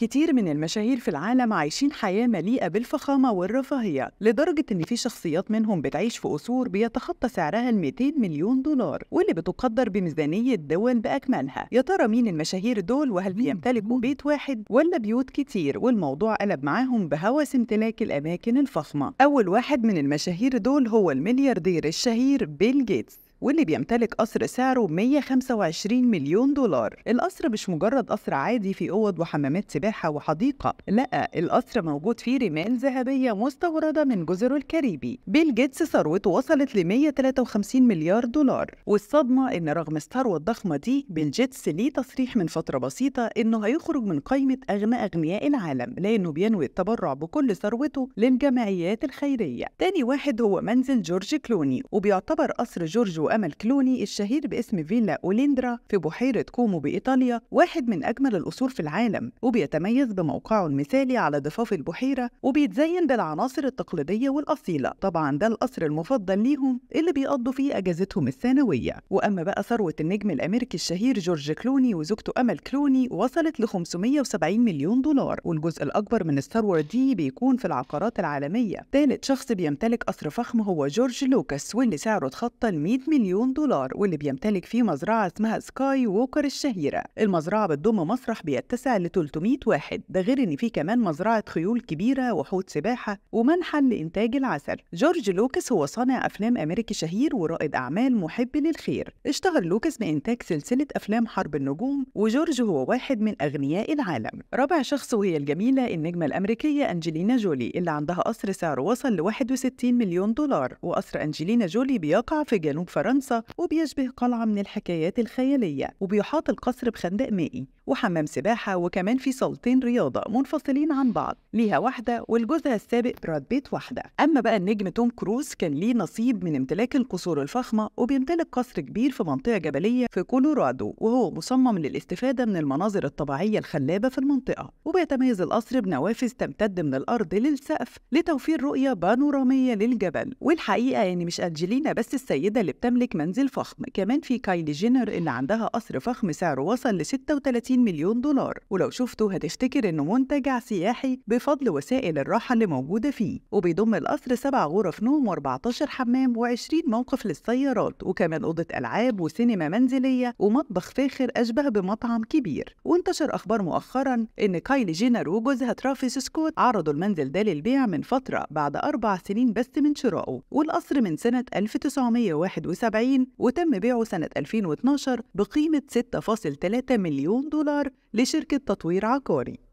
كتير من المشاهير في العالم عايشين حياة مليئة بالفخامة والرفاهية لدرجة إن في شخصيات منهم بتعيش في قصور بيتخطى سعرها ال 200 مليون دولار واللي بتقدر بميزانية دول بأكملها يا ترى مين المشاهير دول وهل بيمتلكوا بيت واحد ولا بيوت كتير والموضوع قلب معاهم بهوس امتلاك الأماكن الفخمة أول واحد من المشاهير دول هو الملياردير الشهير بيل جيتس واللي بيمتلك قصر سعره 125 مليون دولار القصر مش مجرد قصر عادي في أوض وحمامات سباحة وحديقة لا القصر موجود فيه رمال ذهبية مستوردة من جزر الكاريبي بيل جيتس ثروته وصلت ل 153 مليار دولار والصدمة إن رغم الثروة الضخمة دي بيل جيتس ليه تصريح من فترة بسيطة إنه هيخرج من قائمة أغنى أغنياء العالم لأنه بينوي التبرع بكل ثروته للجمعيات الخيرية تاني واحد هو منزل جورج كلوني وبيعتبر قصر جورج أمل كلوني الشهير باسم فيلا أوليندرا في بحيرة كومو بإيطاليا واحد من أجمل القصور في العالم وبيتميز بموقعه المثالي على ضفاف البحيرة وبيتزين بالعناصر التقليدية والأصيلة طبعا ده القصر المفضل ليهم اللي بيقضوا فيه أجازتهم السنوية وأما بقى ثروة النجم الأمريكي الشهير جورج كلوني وزوجته أمل كلوني وصلت ل 570 مليون دولار والجزء الأكبر من الثروة دي بيكون في العقارات العالمية ثالث شخص بيمتلك قصر فخم هو جورج لوكاس واللي سعره اتخطى ال 100 مليون مليون دولار واللي بيمتلك فيه مزرعة اسمها سكاي ووكر الشهيرة المزرعة بتضم مسرح بيتسع ل 300 واحد ده غير ان فيه كمان مزرعة خيول كبيرة وحوت سباحة ومنحا لإنتاج العسل جورج لوكس هو صانع أفلام أمريكي شهير ورائد أعمال محب للخير اشتهر لوكس بإنتاج سلسلة أفلام حرب النجوم وجورج هو واحد من أغنياء العالم رابع شخص وهي الجميلة النجمة الأمريكية أنجلينا جولي اللي عندها قصر سعره وصل ل 61 مليون دولار وقصر أنجلينا جولي بيقع في جنوب فرنسا فرنسا وبيشبه قلعة من الحكايات الخيالية وبيحاط القصر بخندق مائي وحمام سباحة وكمان في صالتين رياضة منفصلين عن بعض ليها واحدة والجزء السابق براد بيت واحدة أما بقى النجم توم كروز كان ليه نصيب من امتلاك القصور الفخمة وبيمتلك قصر كبير في منطقة جبلية في كولورادو وهو مصمم للاستفادة من المناظر الطبيعية الخلابة في المنطقة وبيتميز القصر بنوافذ تمتد من الأرض للسقف لتوفير رؤية بانورامية للجبل والحقيقة يعني مش أنجلينا بس السيدة اللي بتملك منزل فخم كمان في كايلي جينر اللي عندها قصر فخم سعره وصل ل 36 مليون دولار ولو شفته هتفتكر إنه منتجع سياحي بفضل وسائل الراحة اللي موجودة فيه وبيضم القصر سبع غرف نوم و14 حمام و20 موقف للسيارات وكمان أوضة ألعاب وسينما منزلية ومطبخ فاخر أشبه بمطعم كبير وانتشر أخبار مؤخرا إن كايلي جينر وجوزها ترافيس سكوت عرضوا المنزل ده للبيع من فترة بعد أربع سنين بس من شرائه والقصر من سنة 1971 وتم بيعه سنة 2012 بقيمة 6.3 مليون دولار دولار لشركة تطوير عقاري